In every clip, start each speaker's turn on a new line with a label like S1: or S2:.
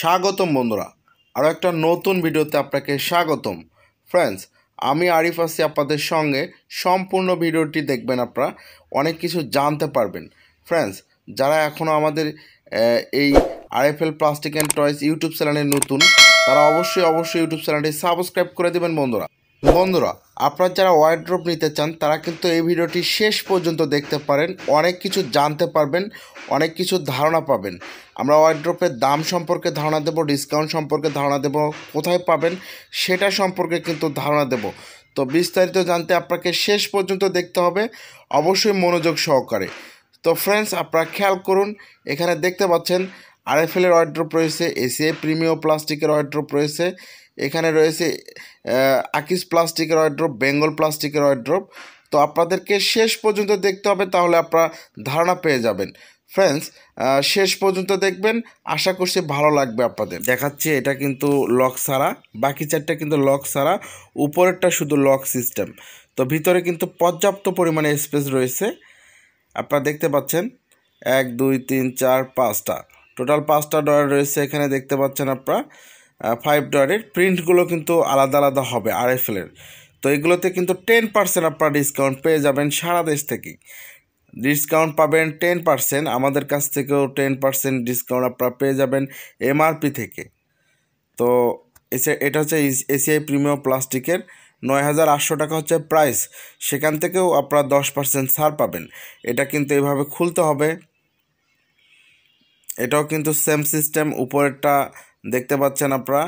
S1: স্বাগতম বন্ধুরা আরও একটা নতুন ভিডিওতে আপনাকে স্বাগতম ফ্রেন্ডস আমি আরিফ আসি আপনাদের সঙ্গে সম্পূর্ণ ভিডিওটি দেখবেন আপনারা অনেক কিছু জানতে পারবেন ফ্রেন্ডস যারা এখনও আমাদের এই RFL plastic and toys YouTube চ্যানেলে নতুন তারা অবশ্যই অবশ্যই ইউটিউব চ্যানেলটি সাবস্ক্রাইব করে দেবেন বন্ধুরা বন্ধুরা আপনার যারা ওয়ার্ড্রপ নিতে চান তারা কিন্তু এই ভিডিওটি শেষ পর্যন্ত দেখতে পারেন অনেক কিছু জানতে পারবেন অনেক কিছু ধারণা পাবেন আমরা ওয়ার্ড্রপের দাম সম্পর্কে ধারণা দেব ডিসকাউন্ট সম্পর্কে ধারণা দেব কোথায় পাবেন সেটা সম্পর্কে কিন্তু ধারণা দেব তো বিস্তারিত জানতে আপনাকে শেষ পর্যন্ত দেখতে হবে অবশ্যই মনোযোগ সহকারে তো ফ্রেন্ডস আপনারা খেয়াল করুন এখানে দেখতে পাচ্ছেন আরএফএলের ওয়ার্ড্রপ রয়েছে এসিআই প্রিমিও প্লাস্টিকের ওয়ার্ড্রপ রয়েছে এখানে রয়েছে আকিস প্লাস্টিকের অয়ড্রপ বেঙ্গল প্লাস্টিকের অয়ড্রপ তো আপনাদেরকে শেষ পর্যন্ত দেখতে হবে তাহলে আপনারা ধারণা পেয়ে যাবেন ফ্রেন্ডস শেষ পর্যন্ত দেখবেন আশা করছি ভালো লাগবে আপনাদের দেখাচ্ছে এটা কিন্তু লক সারা বাকি চারটা কিন্তু লক সারা উপরেরটা শুধু লক সিস্টেম তো ভিতরে কিন্তু পর্যাপ্ত পরিমাণে স্পেস রয়েছে আপনারা দেখতে পাচ্ছেন এক দুই তিন চার পাঁচটা টোটাল পাঁচটা ডয়ার রয়েছে এখানে দেখতে পাচ্ছেন আপনারা ফাইভ ডটের প্রিন্টগুলো কিন্তু আলাদা আলাদা হবে আরএফএলের তো এগুলোতে কিন্তু টেন পার্সেন্ট আপনারা ডিসকাউন্ট পেয়ে যাবেন সারা দেশ থেকেই ডিসকাউন্ট পাবেন টেন পার্সেন্ট আমাদের কাছ থেকেও টেন পার্সেন্ট ডিসকাউন্ট আপনারা পেয়ে যাবেন এমআরপি থেকে তো এটা হচ্ছে এসিআই প্রিমিয়াম প্লাস্টিকের নয় হাজার আটশো টাকা হচ্ছে প্রাইস সেখান থেকেও আপনারা দশ পার্সেন্ট ছাড় পাবেন এটা কিন্তু এভাবে খুলতে হবে এটাও কিন্তু সেম সিস্টেম উপরেরটা দেখতে পাচ্ছেন আপনারা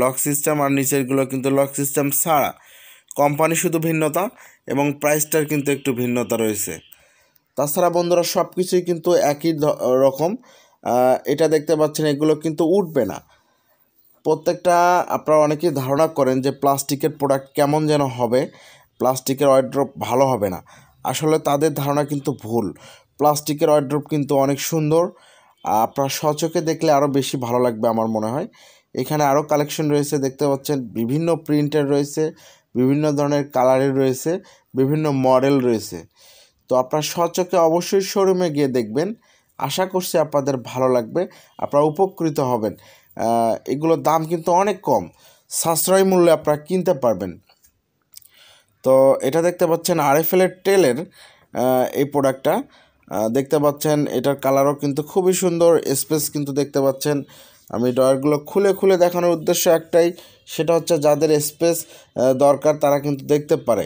S1: লক সিস্টেম আর নিচেরগুলো কিন্তু লক সিস্টেম ছাড়া কোম্পানি শুধু ভিন্নতা এবং প্রাইসটার কিন্তু একটু ভিন্নতা রয়েছে তাছাড়া বন্ধুরা সব কিছুই কিন্তু একই রকম এটা দেখতে পাচ্ছেন এগুলো কিন্তু উঠবে না প্রত্যেকটা আপনারা অনেকেই ধারণা করেন যে প্লাস্টিকের প্রোডাক্ট কেমন যেন হবে প্লাস্টিকের ওয়ার্ড্রপ ভালো হবে না আসলে তাদের ধারণা কিন্তু ভুল প্লাস্টিকের ওয়ার্ড্রপ কিন্তু অনেক সুন্দর আপনার সচকে দেখলে আরও বেশি ভালো লাগবে আমার মনে হয় এখানে আরও কালেকশন রয়েছে দেখতে পাচ্ছেন বিভিন্ন প্রিন্টের রয়েছে বিভিন্ন ধরনের কালারের রয়েছে বিভিন্ন মডেল রয়েছে তো আপনার সচকে অবশ্যই শোরুমে গিয়ে দেখবেন আশা করছি আপনাদের ভালো লাগবে আপনারা উপকৃত হবেন এগুলোর দাম কিন্তু অনেক কম সাশ্রয় মূল্যে আপনারা কিনতে পারবেন তো এটা দেখতে পাচ্ছেন আরএফএলের টেলের এই প্রোডাক্টটা দেখতে পাচ্ছেন এটার কালারও কিন্তু খুবই সুন্দর স্পেস কিন্তু দেখতে পাচ্ছেন আমি ড্রয়ারগুলো খুলে খুলে দেখানোর উদ্দেশ্য একটাই সেটা হচ্ছে যাদের স্পেস দরকার তারা কিন্তু দেখতে পারে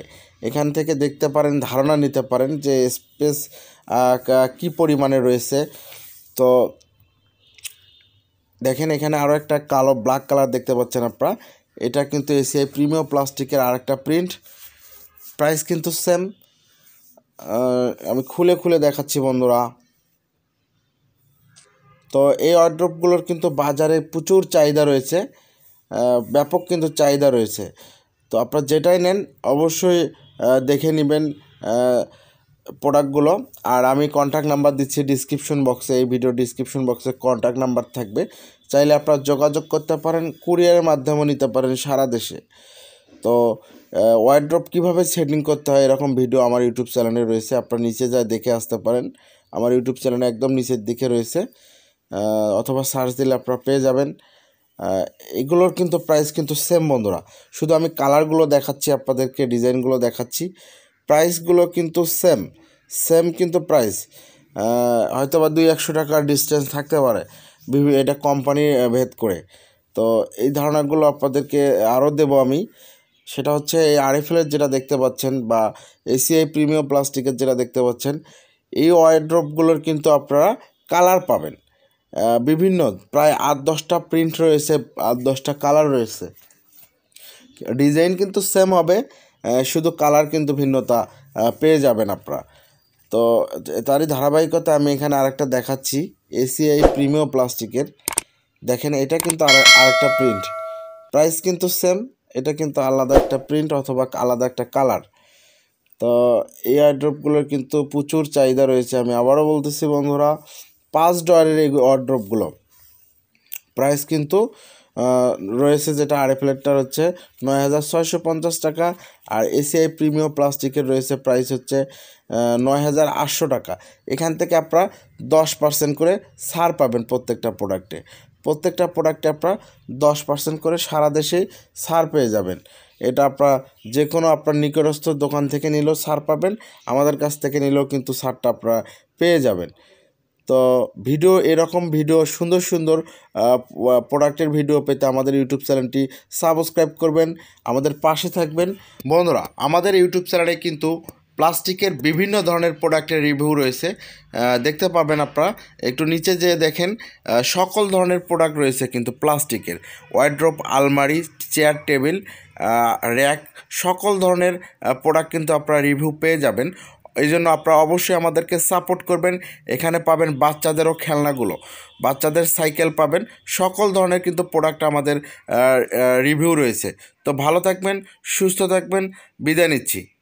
S1: এখান থেকে দেখতে পারেন ধারণা নিতে পারেন যে স্পেস কি পরিমাণে রয়েছে তো দেখেন এখানে আরও একটা কালো ব্ল্যাক কালার দেখতে পাচ্ছেন আপনারা এটা কিন্তু এসিআই প্রিমিয়াম প্লাস্টিকের আরেকটা প্রিন্ট প্রাইস কিন্তু সেম আমি খুলে খুলে দেখাচ্ছি বন্ধুরা তো এই ওয়ার্ড্রপগুলোর কিন্তু বাজারে প্রচুর চাহিদা রয়েছে ব্যাপক কিন্তু চাহিদা রয়েছে তো আপনারা যেটাই নেন অবশ্যই দেখে নেবেন প্রোডাক্টগুলো আর আমি কন্ট্যাক্ট নাম্বার দিচ্ছি ডিসক্রিপশন বক্সে এই ভিডিও ডিসক্রিপশন বক্সে কন্ট্যাক্ট নাম্বার থাকবে চাইলে আপনারা যোগাযোগ করতে পারেন কুরিয়ারের মাধ্যমে নিতে পারেন সারা দেশে তো ওয়ার্ড্রপ কীভাবে সেটিং করতে হয় এরকম ভিডিও আমার ইউটিউব চ্যানেলে রয়েছে আপনারা নিচে যা দেখে আসতে পারেন আমার ইউটিউব চ্যানেলে একদম নিচের দিকে রয়েছে অথবা সার্চ দিলে আপনারা পেয়ে যাবেন এগুলোর কিন্তু প্রাইস কিন্তু সেম বন্ধুরা শুধু আমি কালারগুলো দেখাচ্ছি আপনাদেরকে ডিজাইনগুলো দেখাচ্ছি প্রাইসগুলো কিন্তু সেম সেম কিন্তু প্রাইস হয়তো বা দুই একশো টাকার ডিস্টেন্স থাকতে পারে বিভিন্ন এটা কোম্পানি ভেদ করে তো এই ধারণাগুলো আপনাদেরকে আরও দেব আমি সেটা হচ্ছে এই আরএফএলের যেটা দেখতে পাচ্ছেন বা এসিআই প্রিমিয়াম প্লাস্টিকের যেটা দেখতে পাচ্ছেন এই ওয়ার্ড্রপগুলোর কিন্তু আপনারা কালার পাবেন বিভিন্ন প্রায় আট দশটা প্রিন্ট রয়েছে আট দশটা কালার রয়েছে ডিজাইন কিন্তু সেম হবে শুধু কালার কিন্তু ভিন্নতা পেয়ে যাবেন আপনারা তো তারই ধারাবাহিকতা আমি এখানে আরেকটা দেখাচ্ছি এসিআই প্রিমিয়াম প্লাস্টিকের দেখেন এটা কিন্তু আর আরেকটা প্রিন্ট প্রাইস কিন্তু সেম এটা কিন্তু আলাদা একটা প্রিন্ট অথবা আলাদা একটা কালার তো এই ওয়ার্ড্রপগুলোর কিন্তু প্রচুর চাহিদা রয়েছে আমি আবারও বলতেছি বন্ধুরা পাঁচ ডলারের এই ওয়ার্ড্রপগুলো প্রাইস কিন্তু রয়েছে যেটা আর প্লেটটার হচ্ছে নয় হাজার ছয়শো পঞ্চাশ টাকা আর এসিআই প্রিমিয়াম প্লাস্টিকের রয়েছে প্রাইস হচ্ছে নয় হাজার আটশো টাকা এখান থেকে আপনারা দশ পার্সেন্ট করে ছাড় পাবেন প্রত্যেকটা প্রোডাক্টে প্রত্যেকটা প্রোডাক্টে আপনারা দশ পার্সেন্ট করে সারা দেশে ছাড় পেয়ে যাবেন এটা আপনার যে কোনো আপনার নিকটস্থ দোকান থেকে নিলেও ছাড় পাবেন আমাদের কাছ থেকে নিলেও কিন্তু ছাড়টা আপনারা পেয়ে যাবেন তো ভিডিও এরকম ভিডিও সুন্দর সুন্দর প্রোডাক্টের ভিডিও পেতে আমাদের ইউটিউব চ্যানেলটি সাবস্ক্রাইব করবেন আমাদের পাশে থাকবেন বন্ধুরা আমাদের ইউটিউব চ্যানেলে কিন্তু প্লাস্টিকের বিভিন্ন ধরনের প্রোডাক্টের রিভিউ রয়েছে দেখতে পাবেন আপনারা একটু নিচে যে দেখেন সকল ধরনের প্রোডাক্ট রয়েছে কিন্তু প্লাস্টিকের ওয়াইড্রপ আলমারি চেয়ার টেবিল র্যাক সকল ধরনের প্রোডাক্ট কিন্তু আপনারা রিভিউ পেয়ে যাবেন এই জন্য আপনারা অবশ্যই আমাদেরকে সাপোর্ট করবেন এখানে পাবেন বাচ্চাদেরও খেলনাগুলো বাচ্চাদের সাইকেল পাবেন সকল ধরনের কিন্তু প্রোডাক্ট আমাদের রিভিউ রয়েছে তো ভালো থাকবেন সুস্থ থাকবেন বিদায় নিচ্ছি